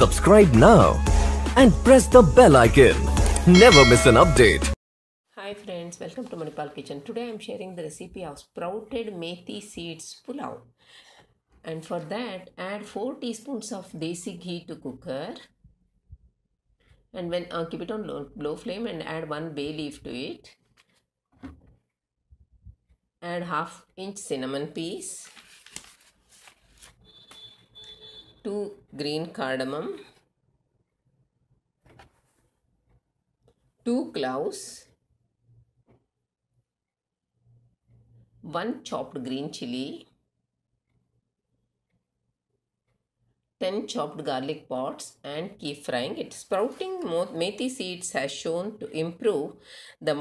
Subscribe now and press the bell icon. Never miss an update. Hi friends, welcome to Manipal Kitchen. Today I am sharing the recipe of sprouted methi seeds pulao. And for that, add 4 teaspoons of desi ghee to cooker. And when uh, keep it on low, low flame and add 1 bay leaf to it. Add half inch cinnamon piece. 2 green cardamom, 2 cloves, 1 chopped green chili, 10 chopped garlic pods and keep frying it. Sprouting methi seeds has shown to improve the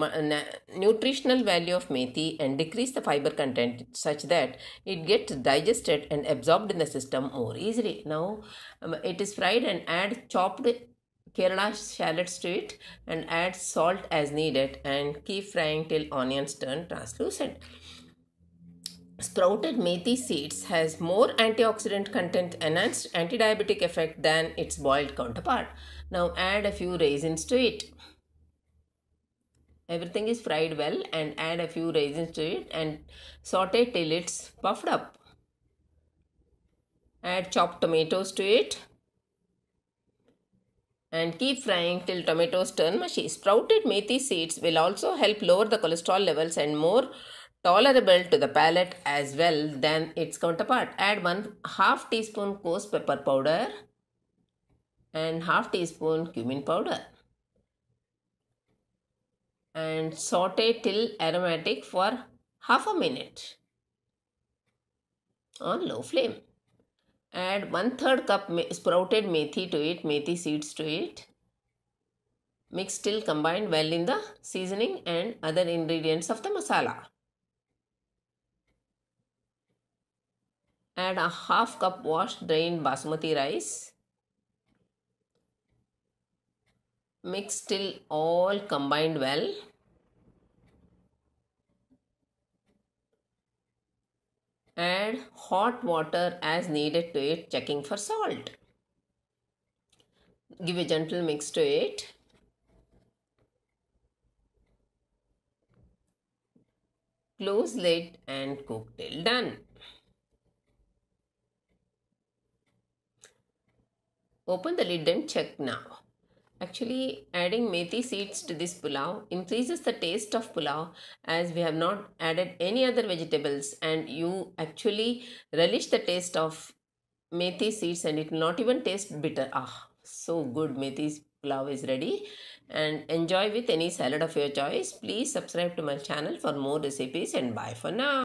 nutritional value of methi and decrease the fiber content such that it gets digested and absorbed in the system more easily. Now um, it is fried and add chopped Kerala shallots to it and add salt as needed and keep frying till onions turn translucent sprouted methi seeds has more antioxidant content enhanced anti-diabetic effect than its boiled counterpart. Now add a few raisins to it. Everything is fried well and add a few raisins to it and saute till it's puffed up. Add chopped tomatoes to it and keep frying till tomatoes turn mushy. Sprouted methi seeds will also help lower the cholesterol levels and more tolerable to the palate as well than its counterpart. Add 1 half teaspoon coarse pepper powder and half teaspoon cumin powder and saute till aromatic for half a minute on low flame. Add one third cup sprouted methi to it, methi seeds to it. Mix till combined well in the seasoning and other ingredients of the masala. add a half cup washed drained basmati rice. Mix till all combined well. Add hot water as needed to it, checking for salt. Give a gentle mix to it. Close lid and cook till done. Open the lid and check now. Actually, adding methi seeds to this pulao increases the taste of pulao as we have not added any other vegetables and you actually relish the taste of methi seeds and it will not even taste bitter. Ah, so good methi pulao is ready and enjoy with any salad of your choice. Please subscribe to my channel for more recipes and bye for now.